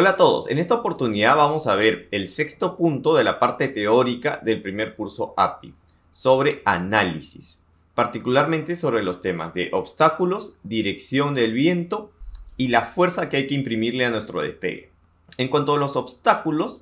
Hola a todos, en esta oportunidad vamos a ver el sexto punto de la parte teórica del primer curso API, sobre análisis, particularmente sobre los temas de obstáculos, dirección del viento y la fuerza que hay que imprimirle a nuestro despegue. En cuanto a los obstáculos,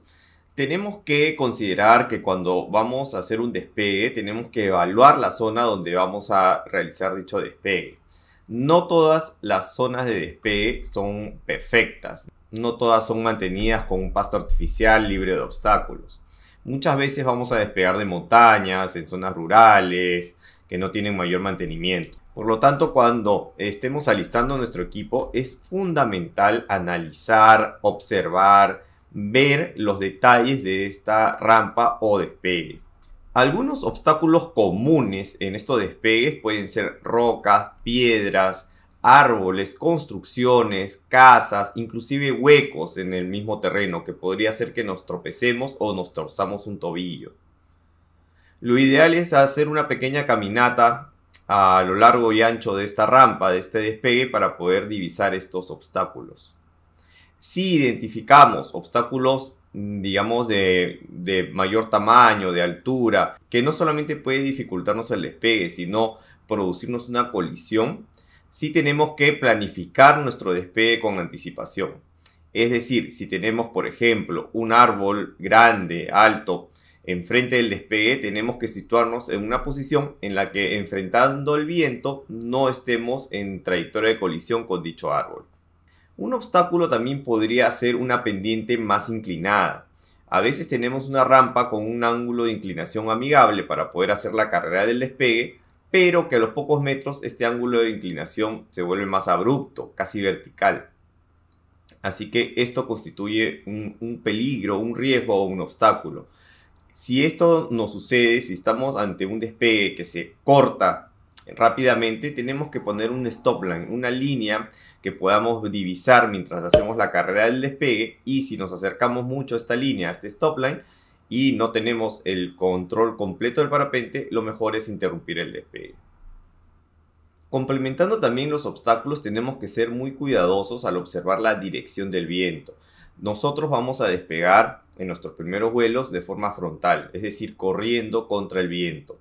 tenemos que considerar que cuando vamos a hacer un despegue, tenemos que evaluar la zona donde vamos a realizar dicho despegue. No todas las zonas de despegue son perfectas no todas son mantenidas con un pasto artificial libre de obstáculos. Muchas veces vamos a despegar de montañas, en zonas rurales, que no tienen mayor mantenimiento. Por lo tanto, cuando estemos alistando nuestro equipo, es fundamental analizar, observar, ver los detalles de esta rampa o despegue. Algunos obstáculos comunes en estos despegues pueden ser rocas, piedras, árboles, construcciones, casas, inclusive huecos en el mismo terreno que podría hacer que nos tropecemos o nos torzamos un tobillo. Lo ideal es hacer una pequeña caminata a lo largo y ancho de esta rampa, de este despegue, para poder divisar estos obstáculos. Si identificamos obstáculos, digamos, de, de mayor tamaño, de altura, que no solamente puede dificultarnos el despegue, sino producirnos una colisión, sí tenemos que planificar nuestro despegue con anticipación. Es decir, si tenemos, por ejemplo, un árbol grande, alto, enfrente del despegue, tenemos que situarnos en una posición en la que enfrentando el viento no estemos en trayectoria de colisión con dicho árbol. Un obstáculo también podría ser una pendiente más inclinada. A veces tenemos una rampa con un ángulo de inclinación amigable para poder hacer la carrera del despegue, pero que a los pocos metros este ángulo de inclinación se vuelve más abrupto, casi vertical. Así que esto constituye un, peligro, un riesgo o un obstáculo. Si esto nos sucede, si estamos ante un despegue que se corta rápidamente, tenemos que poner un stop line, una línea que podamos divisar mientras hacemos la carrera del despegue y si nos acercamos mucho a esta línea, a este stop line, y no tenemos el control completo del parapente, lo mejor es interrumpir el despegue. Complementando también los obstáculos, tenemos que ser muy cuidadosos al observar la dirección del viento. Nosotros vamos a despegar en nuestros primeros vuelos de forma frontal, es decir, corriendo contra el viento.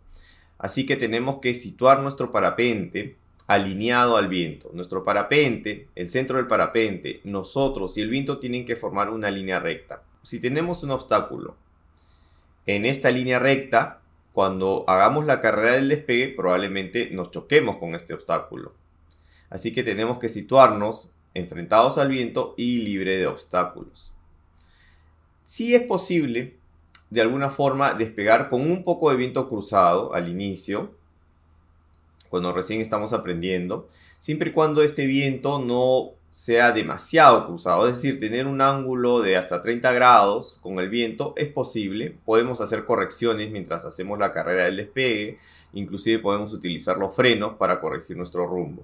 Así que tenemos que situar nuestro parapente alineado al viento. Nuestro parapente, el centro del parapente, nosotros y el viento tienen que formar una línea recta. Si tenemos un obstáculo en esta línea recta, cuando hagamos la carrera del despegue, probablemente nos choquemos con este obstáculo. Así que tenemos que situarnos enfrentados al viento y libre de obstáculos. Si es posible, de alguna forma, despegar con un poco de viento cruzado al inicio, cuando recién estamos aprendiendo, siempre y cuando este viento no sea demasiado cruzado, es decir, tener un ángulo de hasta 30 grados con el viento es posible, podemos hacer correcciones mientras hacemos la carrera del despegue, inclusive podemos utilizar los frenos para corregir nuestro rumbo.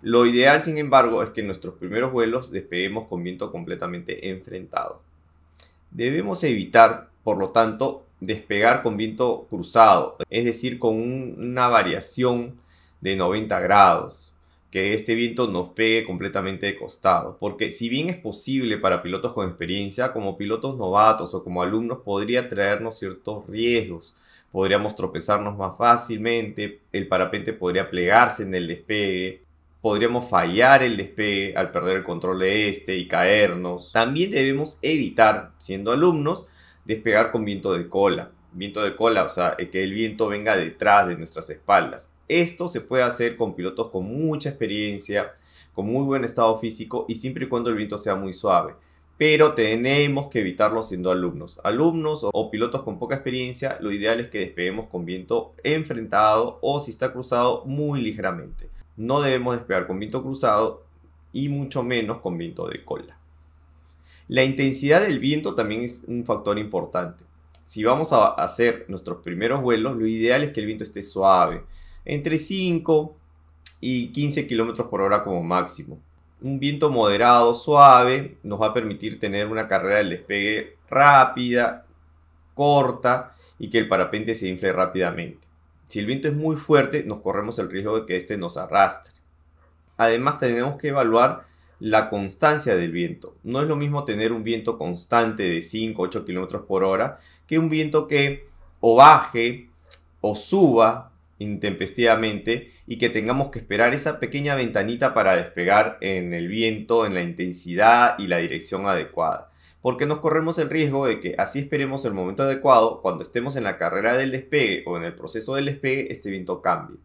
Lo ideal, sin embargo, es que en nuestros primeros vuelos despeguemos con viento completamente enfrentado. Debemos evitar, por lo tanto, despegar con viento cruzado, es decir, con una variación de 90 grados que este viento nos pegue completamente de costado, porque si bien es posible para pilotos con experiencia, como pilotos novatos o como alumnos podría traernos ciertos riesgos, podríamos tropezarnos más fácilmente, el parapente podría plegarse en el despegue, podríamos fallar el despegue al perder el control de este y caernos. También debemos evitar, siendo alumnos, despegar con viento de cola. Viento de cola, o sea, que el viento venga detrás de nuestras espaldas. Esto se puede hacer con pilotos con mucha experiencia, con muy buen estado físico y siempre y cuando el viento sea muy suave. Pero tenemos que evitarlo siendo alumnos. Alumnos o pilotos con poca experiencia, lo ideal es que despeguemos con viento enfrentado o si está cruzado muy ligeramente. No debemos despegar con viento cruzado y mucho menos con viento de cola. La intensidad del viento también es un factor importante. Si vamos a hacer nuestros primeros vuelos, lo ideal es que el viento esté suave, entre 5 y 15 kilómetros por hora como máximo. Un viento moderado, suave, nos va a permitir tener una carrera de despegue rápida, corta y que el parapente se infle rápidamente. Si el viento es muy fuerte, nos corremos el riesgo de que este nos arrastre. Además, tenemos que evaluar la constancia del viento. No es lo mismo tener un viento constante de 5 8 kilómetros por hora que un viento que o baje o suba intempestivamente y que tengamos que esperar esa pequeña ventanita para despegar en el viento, en la intensidad y la dirección adecuada. Porque nos corremos el riesgo de que así esperemos el momento adecuado, cuando estemos en la carrera del despegue o en el proceso del despegue, este viento cambie.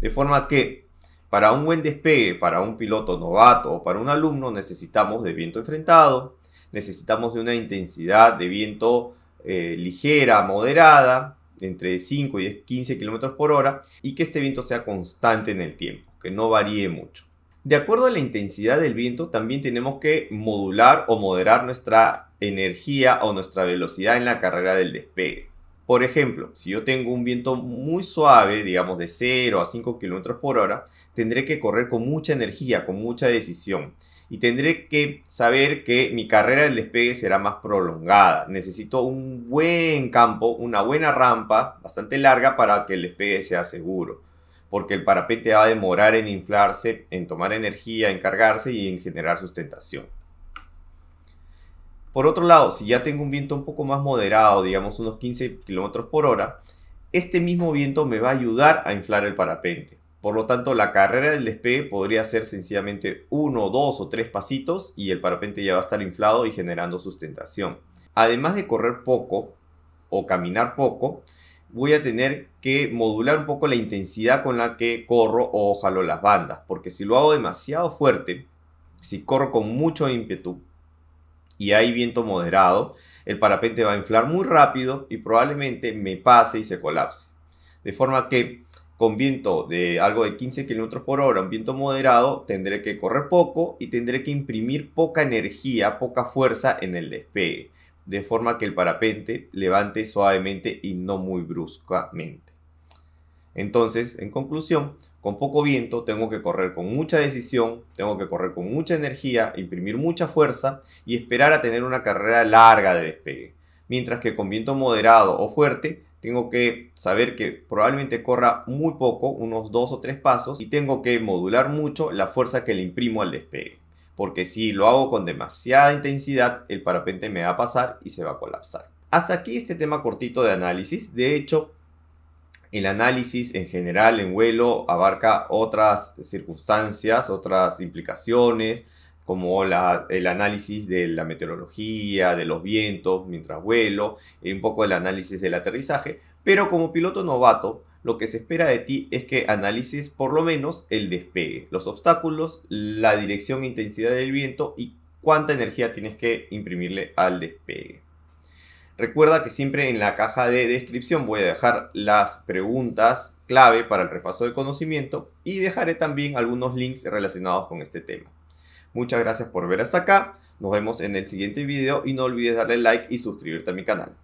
De forma que, para un buen despegue, para un piloto novato o para un alumno, necesitamos de viento enfrentado, necesitamos de una intensidad de viento eh, ligera, moderada, entre 5 y 15 kilómetros por hora y que este viento sea constante en el tiempo, que no varíe mucho. De acuerdo a la intensidad del viento, también tenemos que modular o moderar nuestra energía o nuestra velocidad en la carrera del despegue. Por ejemplo, si yo tengo un viento muy suave, digamos de 0 a 5 kilómetros por hora, tendré que correr con mucha energía, con mucha decisión y tendré que saber que mi carrera del despegue será más prolongada. Necesito un buen campo, una buena rampa bastante larga para que el despegue sea seguro, porque el parapente va a demorar en inflarse, en tomar energía, en cargarse y en generar sustentación. Por otro lado, si ya tengo un viento un poco más moderado, digamos unos 15 km por hora, este mismo viento me va a ayudar a inflar el parapente. Por lo tanto, la carrera del despegue podría ser sencillamente uno, dos o tres pasitos y el parapente ya va a estar inflado y generando sustentación. Además de correr poco o caminar poco, voy a tener que modular un poco la intensidad con la que corro o ojalá las bandas, porque si lo hago demasiado fuerte, si corro con mucho ímpetu y hay viento moderado, el parapente va a inflar muy rápido y probablemente me pase y se colapse. De forma que con viento de algo de 15 km por hora, un viento moderado, tendré que correr poco y tendré que imprimir poca energía, poca fuerza en el despegue, de forma que el parapente levante suavemente y no muy bruscamente. Entonces, en conclusión, con poco viento tengo que correr con mucha decisión, tengo que correr con mucha energía, imprimir mucha fuerza y esperar a tener una carrera larga de despegue. Mientras que con viento moderado o fuerte tengo que saber que probablemente corra muy poco, unos dos o tres pasos, y tengo que modular mucho la fuerza que le imprimo al despegue. Porque si lo hago con demasiada intensidad, el parapente me va a pasar y se va a colapsar. Hasta aquí este tema cortito de análisis. De hecho, el análisis en general en vuelo abarca otras circunstancias, otras implicaciones, como el análisis de la meteorología, de los vientos mientras vuelo, eh, un poco el análisis del aterrizaje, pero como piloto novato, lo que se espera de ti es que analices por lo menos el despegue, los obstáculos, la dirección e intensidad del viento y cuánta energía tienes que imprimirle al despegue. Recuerda que siempre en la caja de descripción voy a dejar las preguntas clave para el repaso de conocimiento y dejaré también algunos links relacionados con este tema. Muchas gracias por ver hasta acá. Nos vemos en el siguiente video y no olvides darle like y suscribirte a mi canal.